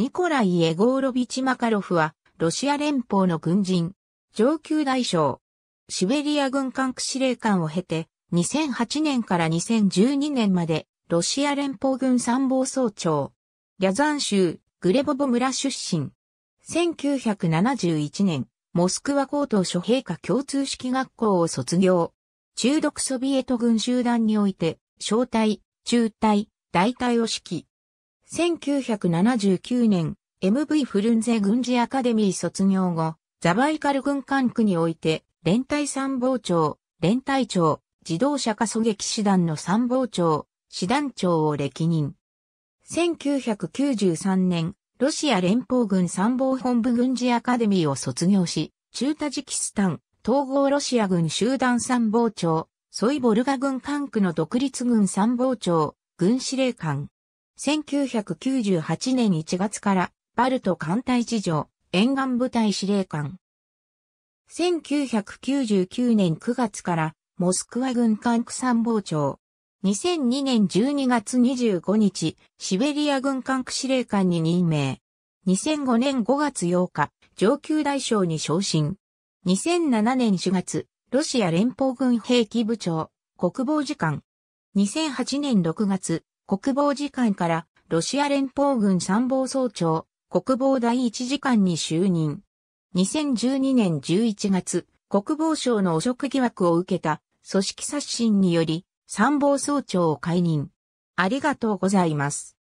ニコライ・エゴーロビチ・マカロフは、ロシア連邦の軍人、上級大将、シベリア軍管区司令官を経て、2008年から2012年まで、ロシア連邦軍参謀総長、リャザン州、グレボボ村出身。1971年、モスクワ高等諸陛下共通式学校を卒業。中毒ソビエト軍集団において、小隊、中隊、大隊を指揮。1979年、MV フルンゼ軍事アカデミー卒業後、ザバイカル軍管区において、連隊参謀長、連隊長、自動車化狙撃師団の参謀長、師団長を歴任。1993年、ロシア連邦軍参謀本部軍事アカデミーを卒業し、中タジキスタン、統合ロシア軍集団参謀長、ソイボルガ軍管区の独立軍参謀長、軍司令官。1998年1月からバルト艦隊地上沿岸部隊司令官。1999年9月からモスクワ軍艦区参謀長。2002年12月25日、シベリア軍艦区司令官に任命。2005年5月8日、上級大将に昇進。2007年4月、ロシア連邦軍兵器部長、国防次官。2008年6月、国防次官からロシア連邦軍参謀総長、国防第一次官に就任。2012年11月、国防省の汚職疑惑を受けた組織刷新により参謀総長を解任。ありがとうございます。